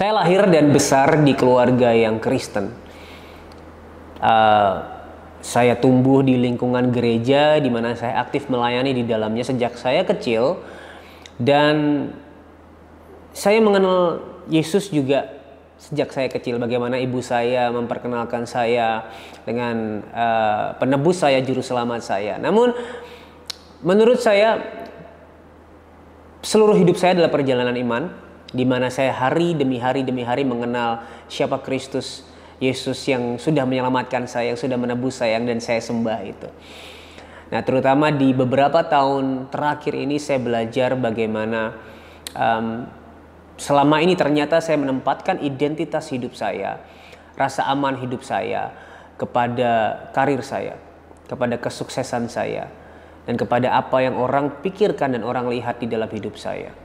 Saya lahir dan besar di keluarga yang Kristen. Uh, saya tumbuh di lingkungan gereja di mana saya aktif melayani di dalamnya sejak saya kecil dan saya mengenal Yesus juga sejak saya kecil bagaimana ibu saya memperkenalkan saya dengan uh, penebus saya juru selamat saya. Namun menurut saya seluruh hidup saya adalah perjalanan iman di mana saya hari demi hari demi hari mengenal siapa Kristus Yesus yang sudah menyelamatkan saya, yang sudah menebus saya dan saya sembah itu. Nah, terutama di beberapa tahun terakhir ini saya belajar bagaimana um, selama ini ternyata saya menempatkan identitas hidup saya, rasa aman hidup saya kepada karir saya, kepada kesuksesan saya, dan kepada apa yang orang pikirkan dan orang lihat di dalam hidup saya.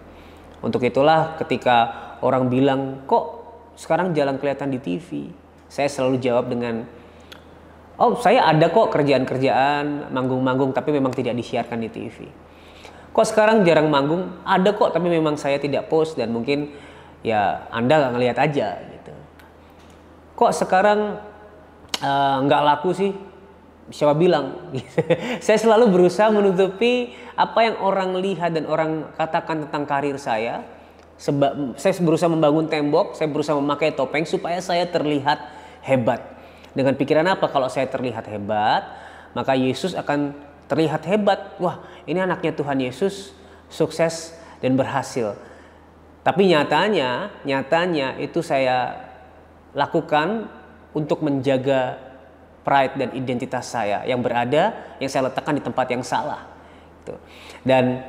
Untuk itulah ketika orang bilang kok sekarang jalan kelihatan di TV, saya selalu jawab dengan oh saya ada kok kerjaan-kerjaan manggung-manggung tapi memang tidak disiarkan di TV. Kok sekarang jarang manggung? Ada kok tapi memang saya tidak post dan mungkin ya Anda nggak ngelihat aja gitu. Kok sekarang eh, nggak uh, laku sih? siapa bilang saya selalu berusaha menutupi apa yang orang lihat dan orang katakan tentang karir saya Seba saya berusaha membangun tembok saya berusaha memakai topeng supaya saya terlihat hebat dengan pikiran apa kalau saya terlihat hebat maka Yesus akan terlihat hebat wah ini anaknya Tuhan Yesus sukses dan berhasil tapi nyatanya nyatanya itu saya lakukan untuk menjaga pride dan identitas saya yang berada yang saya letakkan di tempat yang salah gitu. dan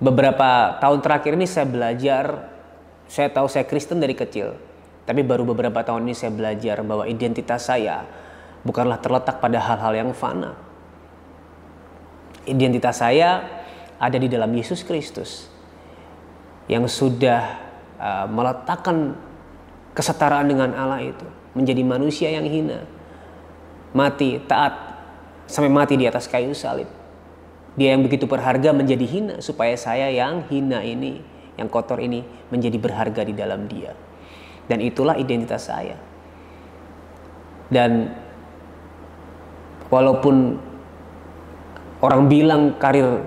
beberapa tahun terakhir ini saya belajar saya tahu saya Kristen dari kecil tapi baru beberapa tahun ini saya belajar bahwa identitas saya bukanlah terletak pada hal-hal yang fana identitas saya ada di dalam Yesus Kristus yang sudah uh, meletakkan kesetaraan dengan Allah itu menjadi manusia yang hina mati taat sampai mati di atas kayu salib. Dia yang begitu berharga menjadi hina supaya saya yang hina ini, yang kotor ini menjadi berharga di dalam dia. Dan itulah identitas saya. Dan walaupun orang bilang karir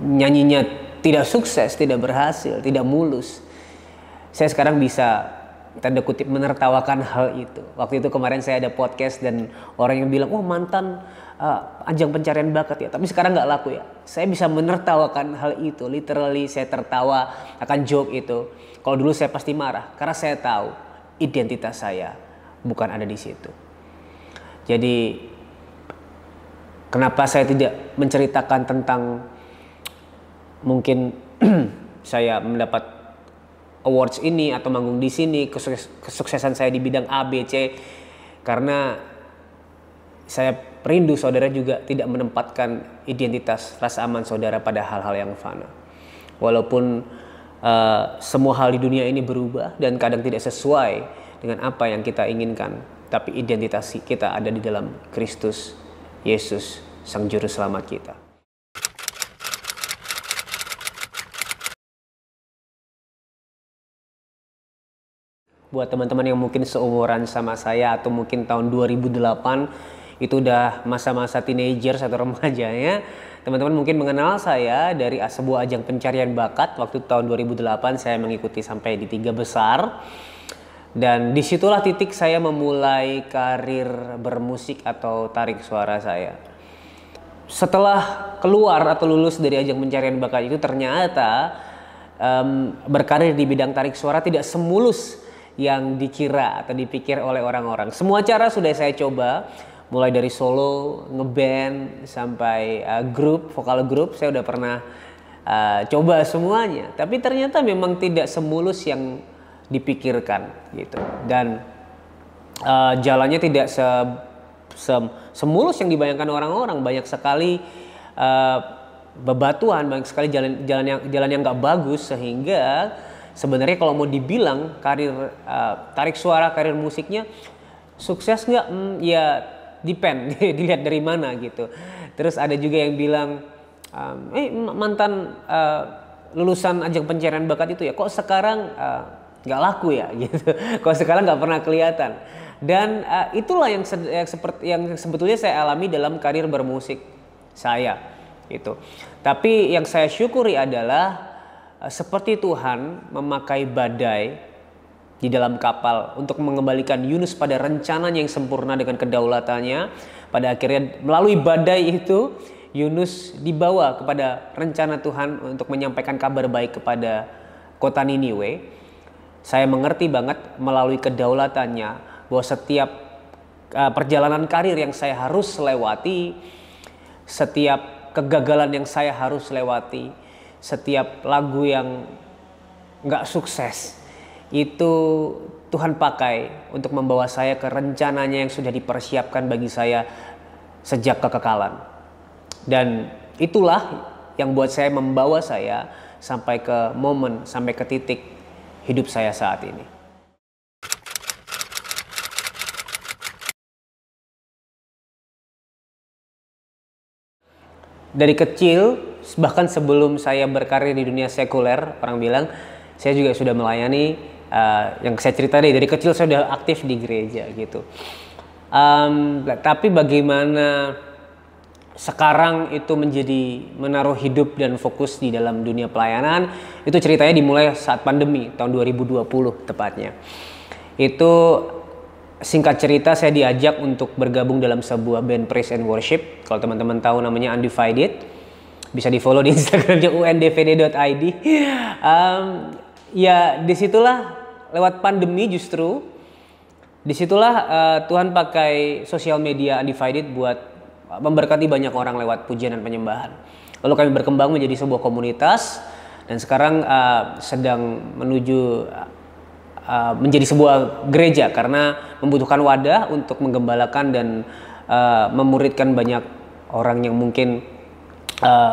nyanyinya tidak sukses, tidak berhasil, tidak mulus, saya sekarang bisa tanda kutip menertawakan hal itu. Waktu itu kemarin saya ada podcast dan orang yang bilang, oh mantan uh, ajang pencarian bakat ya, tapi sekarang nggak laku ya. Saya bisa menertawakan hal itu, literally saya tertawa akan joke itu. Kalau dulu saya pasti marah, karena saya tahu identitas saya bukan ada di situ. Jadi kenapa saya tidak menceritakan tentang mungkin saya mendapat awards ini atau manggung di sini kesukses, kesuksesan saya di bidang A B C karena saya rindu saudara juga tidak menempatkan identitas rasa aman saudara pada hal-hal yang fana walaupun uh, semua hal di dunia ini berubah dan kadang tidak sesuai dengan apa yang kita inginkan tapi identitas kita ada di dalam Kristus Yesus sang juru selamat kita buat teman-teman yang mungkin seumuran sama saya atau mungkin tahun 2008 itu udah masa-masa teenager atau remajanya teman-teman mungkin mengenal saya dari sebuah ajang pencarian bakat waktu tahun 2008 saya mengikuti sampai di tiga besar dan disitulah titik saya memulai karir bermusik atau tarik suara saya setelah keluar atau lulus dari ajang pencarian bakat itu ternyata um, berkarir di bidang tarik suara tidak semulus yang dikira atau dipikir oleh orang-orang. Semua cara sudah saya coba, mulai dari solo, ngeband sampai uh, eh, grup, vokal grup saya udah pernah uh, coba semuanya. Tapi ternyata memang tidak semulus yang dipikirkan gitu. Dan uh, jalannya tidak se, se semulus yang dibayangkan orang-orang. Banyak sekali uh, bebatuan, banyak sekali jalan jalan yang jalan yang nggak bagus sehingga sebenarnya kalau mau dibilang karir uh, tarik suara karir musiknya sukses nggak hmm, ya depend dilihat dari mana gitu terus ada juga yang bilang um, eh mantan uh, lulusan ajang pencarian bakat itu ya kok sekarang eh, nggak uh, laku ya gitu kok sekarang nggak pernah kelihatan dan uh, itulah yang, se yang seperti yang sebetulnya saya alami dalam karir bermusik saya itu tapi yang saya syukuri adalah Eh, seperti Tuhan memakai badai di dalam kapal untuk mengembalikan Yunus pada rencananya yang sempurna dengan kedaulatannya. Pada akhirnya melalui badai itu Yunus dibawa kepada rencana Tuhan untuk menyampaikan kabar baik kepada kota Niniwe. Saya mengerti banget melalui kedaulatannya bahwa setiap eh, perjalanan karir yang saya harus lewati, setiap kegagalan yang saya harus lewati, setiap lagu yang nggak sukses itu Tuhan pakai untuk membawa saya ke rencananya yang sudah dipersiapkan bagi saya sejak kekekalan. Dan itulah yang buat saya membawa saya sampai ke momen, sampai ke titik hidup saya saat ini. Dari kecil bahkan sebelum saya berkarir di dunia sekuler orang bilang saya juga sudah melayani uh, yang saya cerita deh dari kecil saya sudah aktif di gereja gitu um, tapi bagaimana sekarang itu menjadi menaruh hidup dan fokus di dalam dunia pelayanan itu ceritanya dimulai saat pandemi tahun 2020 tepatnya itu singkat cerita saya diajak untuk bergabung dalam sebuah band praise and worship kalau teman-teman tahu namanya Undivided bisa di follow di Instagramnya undvd.id. Um, ya disitulah lewat pandemi justru disitulah uh, Tuhan pakai sosial media undivided buat memberkati banyak orang lewat pujian dan penyembahan. Lalu kami berkembang menjadi sebuah komunitas dan sekarang uh, sedang menuju uh, menjadi sebuah gereja karena membutuhkan wadah untuk menggembalakan dan uh, memuridkan banyak orang yang mungkin uh,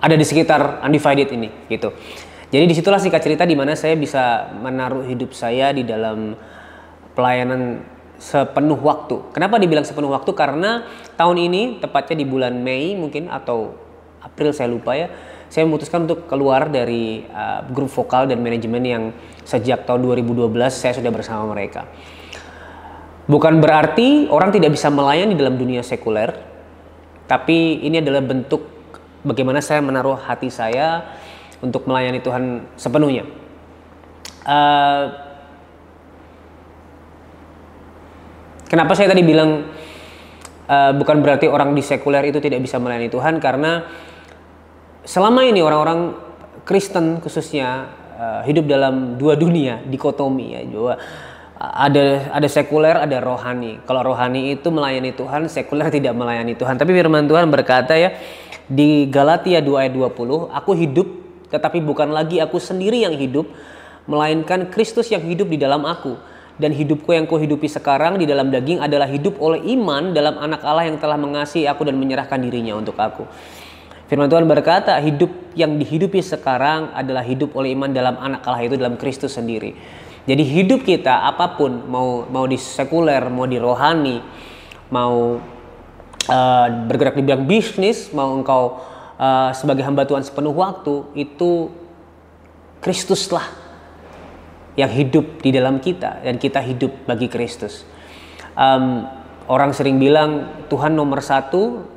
ada di sekitar undivided ini gitu. Jadi disitulah singkat cerita di mana saya bisa menaruh hidup saya di dalam pelayanan sepenuh waktu. Kenapa dibilang sepenuh waktu? Karena tahun ini tepatnya di bulan Mei mungkin atau April saya lupa ya. Saya memutuskan untuk keluar dari uh, grup vokal dan manajemen yang sejak tahun 2012 saya sudah bersama mereka. Bukan berarti orang tidak bisa melayani dalam dunia sekuler, tapi ini adalah bentuk bagaimana saya menaruh hati saya untuk melayani Tuhan sepenuhnya. Uh, kenapa saya tadi bilang uh, bukan berarti orang di sekuler itu tidak bisa melayani Tuhan karena selama ini orang-orang Kristen khususnya uh, hidup dalam dua dunia dikotomi ya bahwa ada ada sekuler, ada rohani. Kalau rohani itu melayani Tuhan, sekuler tidak melayani Tuhan. Tapi firman Tuhan berkata ya di Galatia 2 ayat 20, aku hidup tetapi bukan lagi aku sendiri yang hidup, melainkan Kristus yang hidup di dalam aku. Dan hidupku yang kuhidupi sekarang di dalam daging adalah hidup oleh iman dalam anak Allah yang telah mengasihi aku dan menyerahkan dirinya untuk aku. Firman Tuhan berkata, hidup yang dihidupi sekarang adalah hidup oleh iman dalam anak Allah itu dalam Kristus sendiri. Jadi hidup kita apapun mau mau di sekuler, mau di rohani, mau uh, bergerak di bidang bisnis, mau engkau uh, sebagai hamba Tuhan sepenuh waktu, itu Kristuslah yang hidup di dalam kita dan kita hidup bagi Kristus. Um, orang sering bilang Tuhan nomor satu,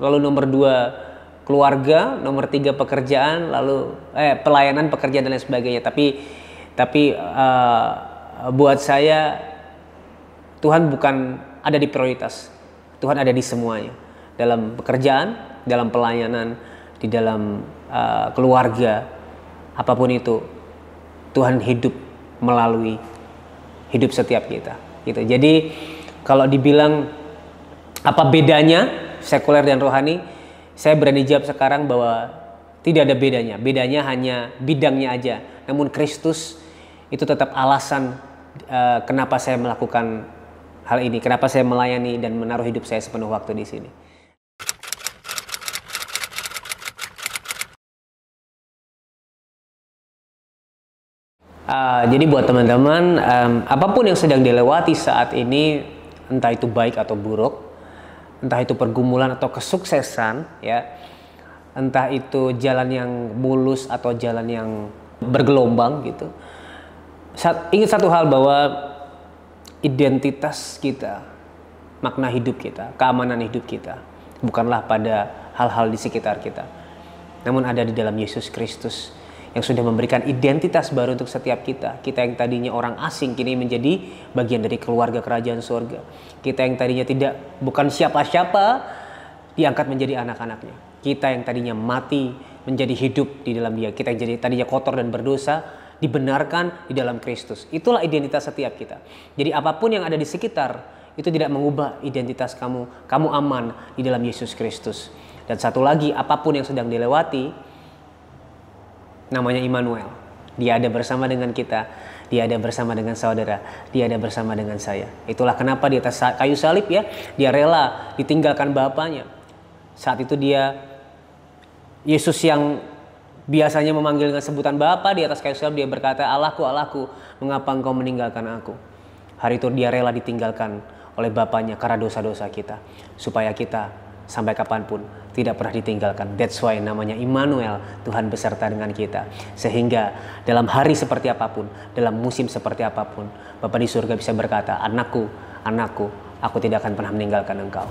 lalu nomor dua keluarga, nomor tiga pekerjaan, lalu eh, pelayanan pekerjaan dan lain sebagainya. Tapi tapi uh, buat saya Tuhan bukan ada di prioritas. Tuhan ada di semuanya. Dalam pekerjaan, dalam pelayanan, di dalam uh, keluarga, apapun itu Tuhan hidup melalui hidup setiap kita. Gitu. Jadi kalau dibilang apa bedanya sekuler dan rohani, saya berani jawab sekarang bahwa tidak ada bedanya. Bedanya hanya bidangnya aja. Namun Kristus itu tetap alasan uh, kenapa saya melakukan hal ini, kenapa saya melayani dan menaruh hidup saya sepenuh waktu di sini. Uh, jadi buat teman-teman, um, apapun yang sedang dilewati saat ini, entah itu baik atau buruk, entah itu pergumulan atau kesuksesan, ya, entah itu jalan yang mulus atau jalan yang bergelombang gitu ingat satu hal bahwa identitas kita, makna hidup kita, keamanan hidup kita bukanlah pada hal-hal di sekitar kita. Namun ada di dalam Yesus Kristus yang sudah memberikan identitas baru untuk setiap kita. Kita yang tadinya orang asing kini menjadi bagian dari keluarga kerajaan surga. Kita yang tadinya tidak bukan siapa-siapa diangkat menjadi anak-anaknya. Kita yang tadinya mati menjadi hidup di dalam dia. Kita yang tadinya kotor dan berdosa dibenarkan di dalam Kristus. Itulah identitas setiap kita. Jadi apapun yang ada di sekitar itu tidak mengubah identitas kamu. Kamu aman di dalam Yesus Kristus. Dan satu lagi, apapun yang sedang dilewati, namanya Immanuel. Dia ada bersama dengan kita, dia ada bersama dengan saudara, dia ada bersama dengan saya. Itulah kenapa di atas kayu salib ya, dia rela ditinggalkan bapaknya. Saat itu dia Yesus yang biasanya memanggil dengan sebutan Bapa di atas kayu salib dia berkata Allahku Allahku mengapa engkau meninggalkan aku hari itu dia rela ditinggalkan oleh Bapaknya karena dosa-dosa kita supaya kita sampai kapanpun tidak pernah ditinggalkan that's why namanya Immanuel Tuhan beserta dengan kita sehingga dalam hari seperti apapun dalam musim seperti apapun Bapak di surga bisa berkata anakku anakku aku tidak akan pernah meninggalkan engkau